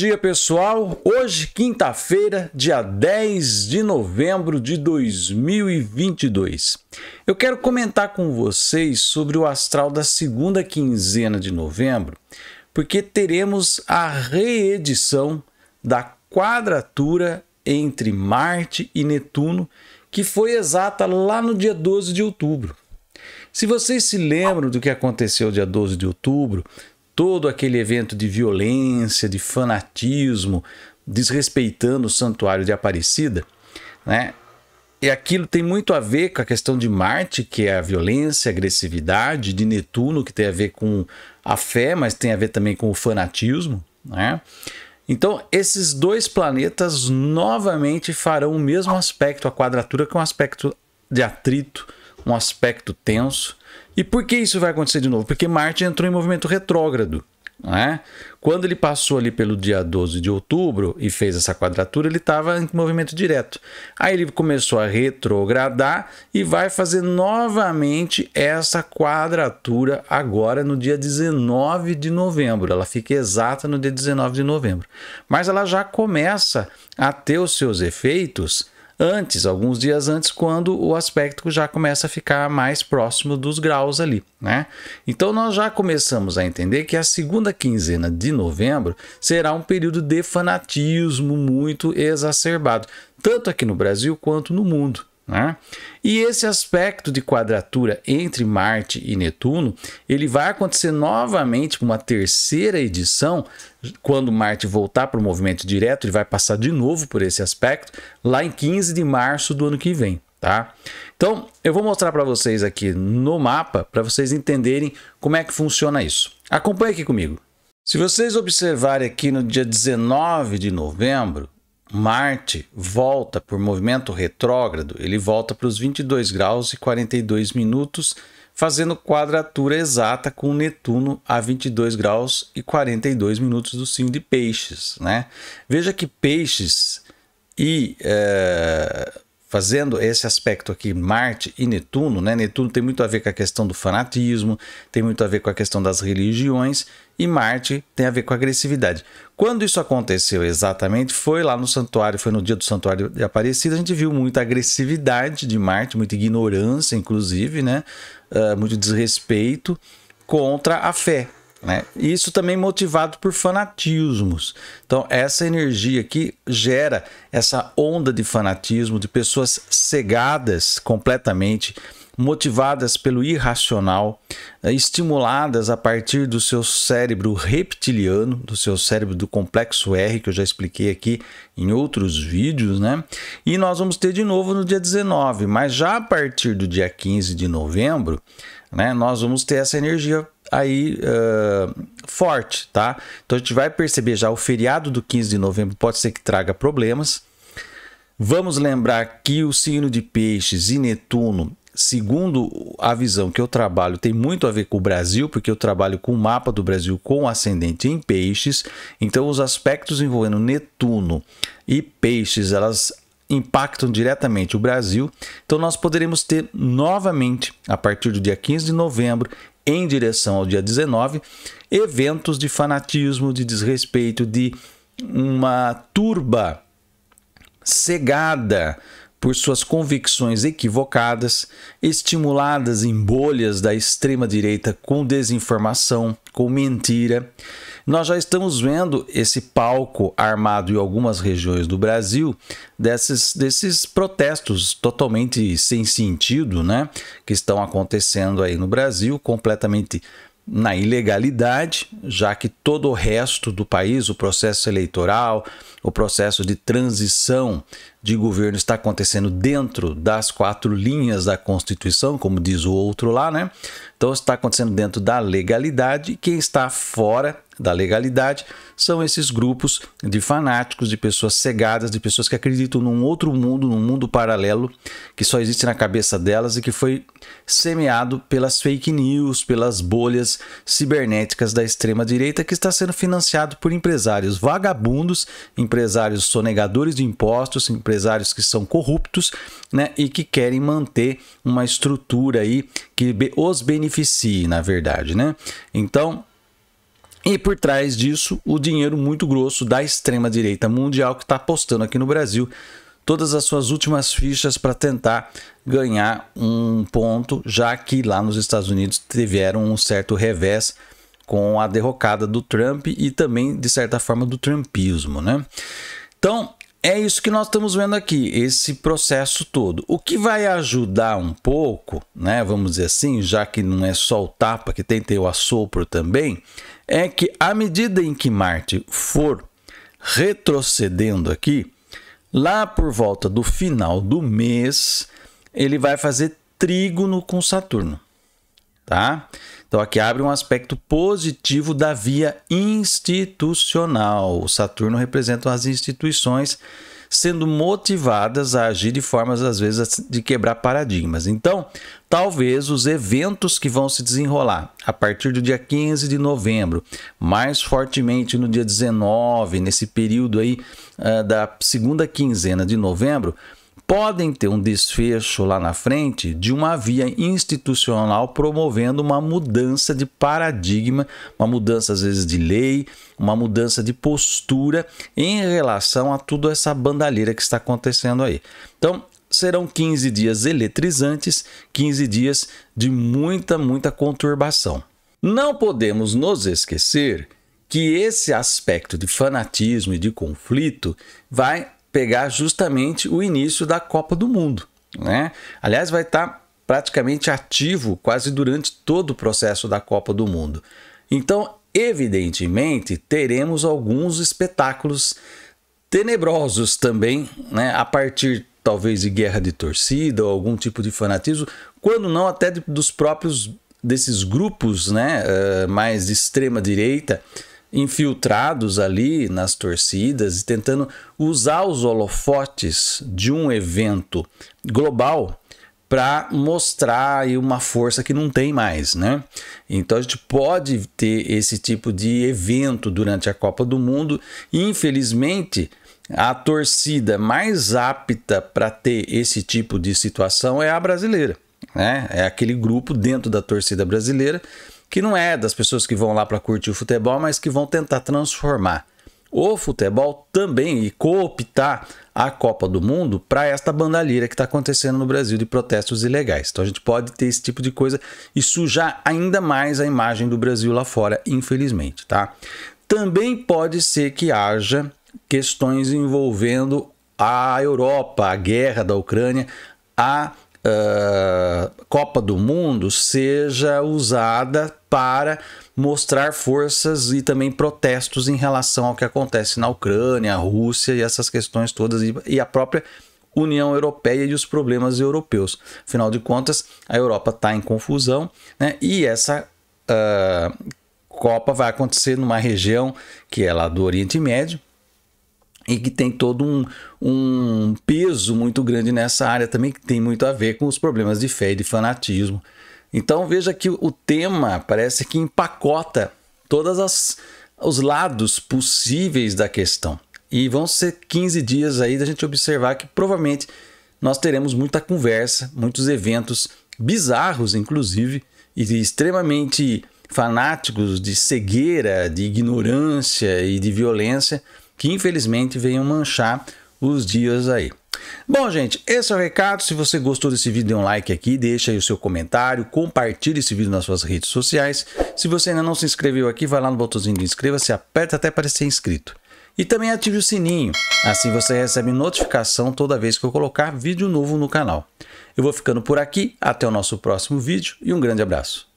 dia, pessoal. Hoje, quinta-feira, dia 10 de novembro de 2022. Eu quero comentar com vocês sobre o astral da segunda quinzena de novembro, porque teremos a reedição da quadratura entre Marte e Netuno, que foi exata lá no dia 12 de outubro. Se vocês se lembram do que aconteceu dia 12 de outubro, todo aquele evento de violência, de fanatismo, desrespeitando o santuário de Aparecida, né? E aquilo tem muito a ver com a questão de Marte, que é a violência, a agressividade, de Netuno, que tem a ver com a fé, mas tem a ver também com o fanatismo, né? Então, esses dois planetas novamente farão o mesmo aspecto, a quadratura, que é um aspecto de atrito, um aspecto tenso, e por que isso vai acontecer de novo? Porque Marte entrou em movimento retrógrado. É? Quando ele passou ali pelo dia 12 de outubro e fez essa quadratura, ele estava em movimento direto. Aí ele começou a retrogradar e vai fazer novamente essa quadratura agora no dia 19 de novembro. Ela fica exata no dia 19 de novembro. Mas ela já começa a ter os seus efeitos antes, alguns dias antes, quando o aspecto já começa a ficar mais próximo dos graus ali, né? Então nós já começamos a entender que a segunda quinzena de novembro será um período de fanatismo muito exacerbado, tanto aqui no Brasil quanto no mundo. Né? E esse aspecto de quadratura entre Marte e Netuno, ele vai acontecer novamente com uma terceira edição, quando Marte voltar para o movimento direto, ele vai passar de novo por esse aspecto, lá em 15 de março do ano que vem. Tá? Então, eu vou mostrar para vocês aqui no mapa, para vocês entenderem como é que funciona isso. Acompanhe aqui comigo. Se vocês observarem aqui no dia 19 de novembro, Marte volta por movimento retrógrado, ele volta para os 22 graus e 42 minutos, fazendo quadratura exata com Netuno a 22 graus e 42 minutos do signo de Peixes. Né? Veja que Peixes e é, fazendo esse aspecto aqui, Marte e Netuno, né? Netuno tem muito a ver com a questão do fanatismo, tem muito a ver com a questão das religiões, e Marte tem a ver com a agressividade. Quando isso aconteceu exatamente, foi lá no santuário, foi no dia do santuário de Aparecida, a gente viu muita agressividade de Marte, muita ignorância, inclusive, né? Uh, muito desrespeito contra a fé, né? Isso também motivado por fanatismos. Então, essa energia aqui gera essa onda de fanatismo, de pessoas cegadas completamente, motivadas pelo irracional, eh, estimuladas a partir do seu cérebro reptiliano, do seu cérebro do complexo R, que eu já expliquei aqui em outros vídeos, né? E nós vamos ter de novo no dia 19, mas já a partir do dia 15 de novembro, né, nós vamos ter essa energia aí uh, forte, tá? Então a gente vai perceber já o feriado do 15 de novembro pode ser que traga problemas. Vamos lembrar que o signo de Peixes e Netuno, segundo a visão que eu trabalho, tem muito a ver com o Brasil, porque eu trabalho com o mapa do Brasil com ascendente em Peixes. Então os aspectos envolvendo Netuno e Peixes, elas impactam diretamente o Brasil. Então nós poderemos ter novamente, a partir do dia 15 de novembro, em direção ao dia 19, eventos de fanatismo, de desrespeito, de uma turba cegada por suas convicções equivocadas, estimuladas em bolhas da extrema direita com desinformação, com mentira nós já estamos vendo esse palco armado em algumas regiões do Brasil desses, desses protestos totalmente sem sentido, né? Que estão acontecendo aí no Brasil, completamente na ilegalidade, já que todo o resto do país, o processo eleitoral, o processo de transição de governo está acontecendo dentro das quatro linhas da Constituição, como diz o outro lá, né? Então está acontecendo dentro da legalidade, quem está fora da legalidade são esses grupos de fanáticos, de pessoas cegadas, de pessoas que acreditam num outro mundo, num mundo paralelo que só existe na cabeça delas e que foi semeado pelas fake news, pelas bolhas cibernéticas da extrema direita que está sendo financiado por empresários vagabundos, empresários sonegadores de impostos, empresários que são corruptos, né, e que querem manter uma estrutura aí que os beneficie, na verdade, né? Então, e por trás disso, o dinheiro muito grosso da extrema-direita mundial que está apostando aqui no Brasil todas as suas últimas fichas para tentar ganhar um ponto, já que lá nos Estados Unidos tiveram um certo revés com a derrocada do Trump e também, de certa forma, do Trumpismo, né? Então, é isso que nós estamos vendo aqui, esse processo todo. O que vai ajudar um pouco, né, vamos dizer assim, já que não é só o tapa, que tem tem o assopro também, é que à medida em que Marte for retrocedendo aqui, lá por volta do final do mês, ele vai fazer trígono com Saturno, tá? Então aqui abre um aspecto positivo da via institucional. O Saturno representa as instituições sendo motivadas a agir de formas às vezes assim, de quebrar paradigmas. Então, talvez os eventos que vão se desenrolar a partir do dia 15 de novembro, mais fortemente no dia 19, nesse período aí uh, da segunda quinzena de novembro, podem ter um desfecho lá na frente de uma via institucional promovendo uma mudança de paradigma, uma mudança às vezes de lei, uma mudança de postura em relação a tudo essa bandalheira que está acontecendo aí. Então, serão 15 dias eletrizantes, 15 dias de muita, muita conturbação. Não podemos nos esquecer que esse aspecto de fanatismo e de conflito vai pegar justamente o início da Copa do Mundo. Né? Aliás, vai estar praticamente ativo quase durante todo o processo da Copa do Mundo. Então, evidentemente, teremos alguns espetáculos tenebrosos também, né? a partir talvez de guerra de torcida ou algum tipo de fanatismo, quando não até de, dos próprios desses grupos né? Uh, mais de extrema direita infiltrados ali nas torcidas e tentando usar os holofotes de um evento global para mostrar uma força que não tem mais, né? Então a gente pode ter esse tipo de evento durante a Copa do Mundo. Infelizmente, a torcida mais apta para ter esse tipo de situação é a brasileira, né? É aquele grupo dentro da torcida brasileira que não é das pessoas que vão lá para curtir o futebol, mas que vão tentar transformar o futebol também e cooptar a Copa do Mundo para esta bandalheira que está acontecendo no Brasil de protestos ilegais. Então a gente pode ter esse tipo de coisa e sujar ainda mais a imagem do Brasil lá fora, infelizmente, tá? Também pode ser que haja questões envolvendo a Europa, a guerra da Ucrânia, a ah, Copa do Mundo seja usada para mostrar forças e também protestos em relação ao que acontece na Ucrânia, Rússia e essas questões todas e a própria União Europeia e os problemas europeus. Afinal de contas, a Europa está em confusão né? e essa uh, Copa vai acontecer numa região que é lá do Oriente Médio, e que tem todo um, um peso muito grande nessa área também, que tem muito a ver com os problemas de fé e de fanatismo. Então veja que o tema parece que empacota todos os lados possíveis da questão. E vão ser 15 dias aí da gente observar que provavelmente nós teremos muita conversa, muitos eventos bizarros, inclusive, e extremamente fanáticos de cegueira, de ignorância e de violência que infelizmente venham manchar os dias aí. Bom, gente, esse é o recado. Se você gostou desse vídeo, dê um like aqui, deixa aí o seu comentário, compartilhe esse vídeo nas suas redes sociais. Se você ainda não se inscreveu aqui, vai lá no botãozinho de inscreva-se, aperta até para ser inscrito. E também ative o sininho, assim você recebe notificação toda vez que eu colocar vídeo novo no canal. Eu vou ficando por aqui, até o nosso próximo vídeo e um grande abraço.